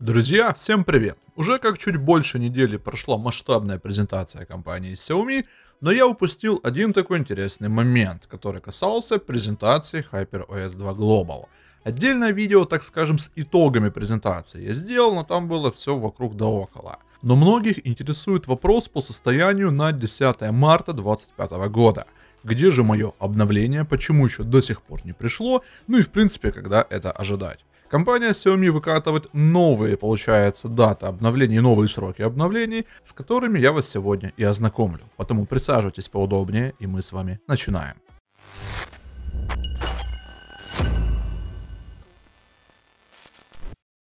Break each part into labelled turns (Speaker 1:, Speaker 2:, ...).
Speaker 1: Друзья, всем привет! Уже как чуть больше недели прошла масштабная презентация компании Xiaomi, но я упустил один такой интересный момент, который касался презентации HyperOS 2 Global. Отдельное видео, так скажем, с итогами презентации я сделал, но там было все вокруг да около. Но многих интересует вопрос по состоянию на 10 марта 2025 года. Где же мое обновление, почему еще до сих пор не пришло, ну и в принципе, когда это ожидать. Компания Xiaomi выкатывает новые, получается, даты обновлений, новые сроки обновлений, с которыми я вас сегодня и ознакомлю. Поэтому присаживайтесь поудобнее, и мы с вами начинаем.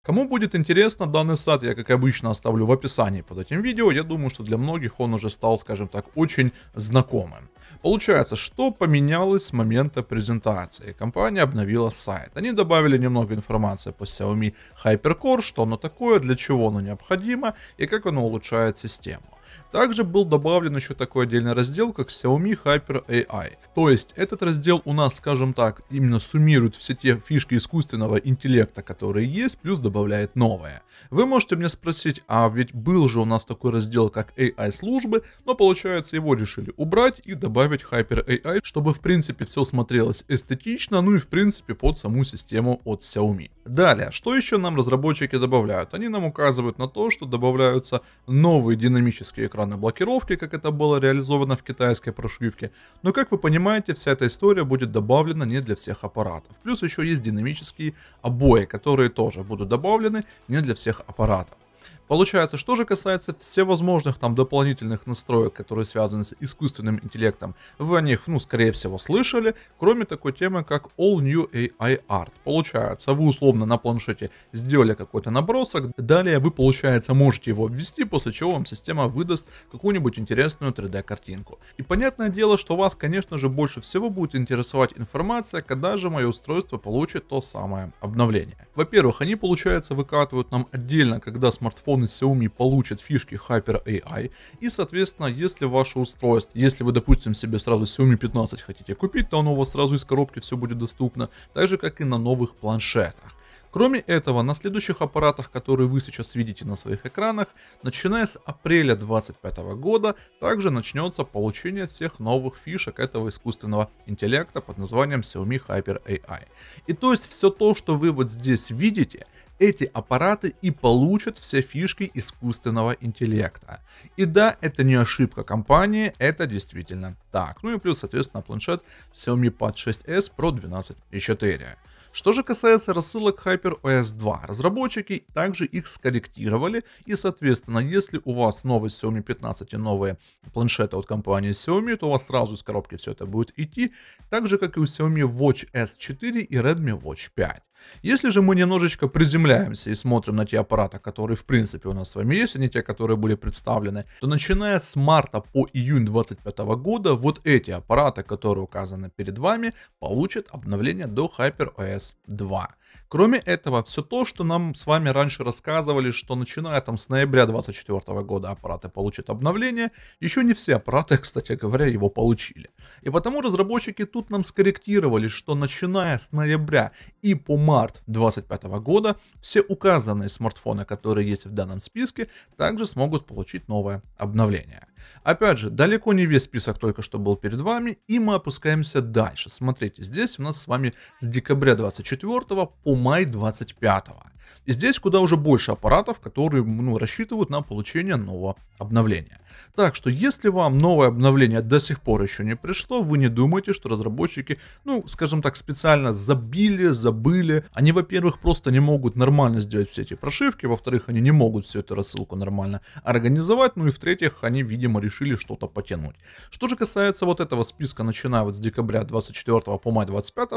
Speaker 1: Кому будет интересно, данный сайт я, как обычно, оставлю в описании под этим видео. Я думаю, что для многих он уже стал, скажем так, очень знакомым. Получается, что поменялось с момента презентации? Компания обновила сайт. Они добавили немного информации по Xiaomi HyperCore, что оно такое, для чего оно необходимо и как оно улучшает систему. Также был добавлен еще такой отдельный раздел, как Xiaomi Hyper AI. То есть этот раздел у нас, скажем так, именно суммирует все те фишки искусственного интеллекта, которые есть, плюс добавляет новое. Вы можете меня спросить, а ведь был же у нас такой раздел, как AI-службы, но получается его решили убрать и добавить Hyper AI, чтобы в принципе все смотрелось эстетично, ну и в принципе под саму систему от Xiaomi. Далее, что еще нам разработчики добавляют? Они нам указывают на то, что добавляются новые динамические экраны иностранной а, блокировки, как это было реализовано в китайской прошивке, но как вы понимаете, вся эта история будет добавлена не для всех аппаратов. Плюс еще есть динамические обои, которые тоже будут добавлены не для всех аппаратов. Получается, что же касается всевозможных там дополнительных настроек, которые связаны с искусственным интеллектом, вы о них, ну, скорее всего, слышали, кроме такой темы, как All New AI Art. Получается, вы условно на планшете сделали какой-то набросок, далее вы, получается, можете его ввести, после чего вам система выдаст какую-нибудь интересную 3D-картинку. И понятное дело, что вас, конечно же, больше всего будет интересовать информация, когда же мое устройство получит то самое обновление. Во-первых, они, получается, выкатывают нам отдельно, когда смартфон телефоны Xiaomi получат фишки Hyper AI. И, соответственно, если ваше устройство, если вы, допустим, себе сразу Xiaomi 15 хотите купить, то оно у вас сразу из коробки все будет доступно, так же, как и на новых планшетах. Кроме этого, на следующих аппаратах, которые вы сейчас видите на своих экранах, начиная с апреля 2025 года, также начнется получение всех новых фишек этого искусственного интеллекта под названием Xiaomi Hyper AI. И то есть все то, что вы вот здесь видите, эти аппараты и получат все фишки искусственного интеллекта. И да, это не ошибка компании, это действительно так. Ну и плюс, соответственно, планшет Xiaomi Pad 6s Pro 12.4. Что же касается рассылок HyperOS 2, разработчики также их скорректировали, и соответственно, если у вас новый Xiaomi 15 и новые планшеты от компании Xiaomi, то у вас сразу из коробки все это будет идти, так же как и у Xiaomi Watch S4 и Redmi Watch 5. Если же мы немножечко приземляемся и смотрим на те аппараты, которые в принципе у нас с вами есть, а не те, которые были представлены, то начиная с марта по июнь 2025 года вот эти аппараты, которые указаны перед вами, получат обновление до HyperOS 2. Кроме этого, все то, что нам с вами раньше рассказывали, что начиная там с ноября 2024 года аппараты получат обновление, еще не все аппараты, кстати говоря, его получили. И потому разработчики тут нам скорректировали, что начиная с ноября и по март 2025 года все указанные смартфоны, которые есть в данном списке, также смогут получить новое обновление. Опять же, далеко не весь список только что был перед вами, и мы опускаемся дальше. Смотрите, здесь у нас с вами с декабря 24 по май 25. И здесь куда уже больше аппаратов, которые ну, рассчитывают на получение нового обновления. Так что, если вам новое обновление до сих пор еще не пришло, вы не думайте, что разработчики, ну, скажем так, специально забили, забыли. Они, во-первых, просто не могут нормально сделать все эти прошивки, во-вторых, они не могут всю эту рассылку нормально организовать, ну и в-третьих, они, видимо, решили что-то потянуть. Что же касается вот этого списка, начиная вот с декабря 24 по май 25,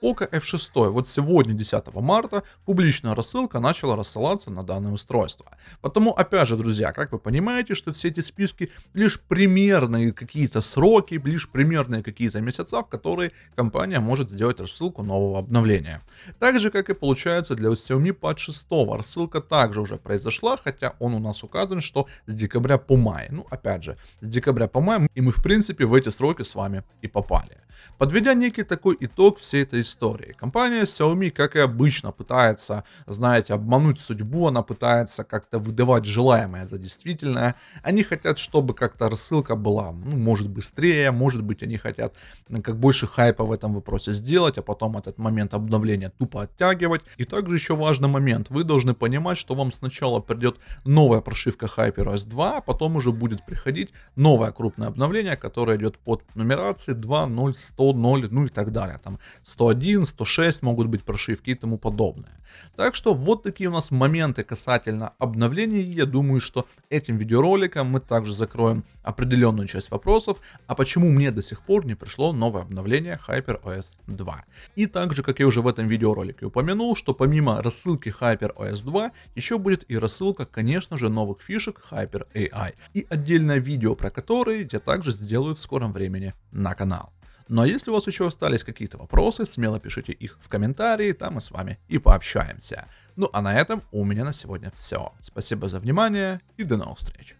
Speaker 1: Ока F6, вот сегодня, 10 марта, публично рассылка ссылка начала рассылаться на данное устройство. Потому, опять же, друзья, как вы понимаете, что все эти списки лишь примерные какие-то сроки, лишь примерные какие-то месяца, в которые компания может сделать рассылку нового обновления. Так же, как и получается для Xiaomi Pad 6, рассылка также уже произошла, хотя он у нас указан, что с декабря по май. Ну, опять же, с декабря по май, и мы, в принципе, в эти сроки с вами и попали. Подведя некий такой итог всей этой истории, компания Xiaomi, как и обычно, пытается, знаете, обмануть судьбу, она пытается как-то выдавать желаемое за действительное. Они хотят, чтобы как-то рассылка была, ну, может, быстрее, может быть, они хотят как больше хайпа в этом вопросе сделать, а потом этот момент обновления тупо оттягивать. И также еще важный момент, вы должны понимать, что вам сначала придет новая прошивка HyperOS 2, а потом уже будет приходить новое крупное обновление, которое идет под нумерацией 2.0 100, 0, ну и так далее. Там 101, 106 могут быть прошивки и тому подобное. Так что вот такие у нас моменты касательно обновлений. Я думаю, что этим видеороликом мы также закроем определенную часть вопросов, а почему мне до сих пор не пришло новое обновление HyperOS 2. И также, как я уже в этом видеоролике упомянул, что помимо рассылки HyperOS 2, еще будет и рассылка, конечно же, новых фишек Hyper AI. И отдельное видео, про которые я также сделаю в скором времени на канал. Но если у вас еще остались какие-то вопросы, смело пишите их в комментарии, там мы с вами и пообщаемся. Ну а на этом у меня на сегодня все. Спасибо за внимание и до новых встреч.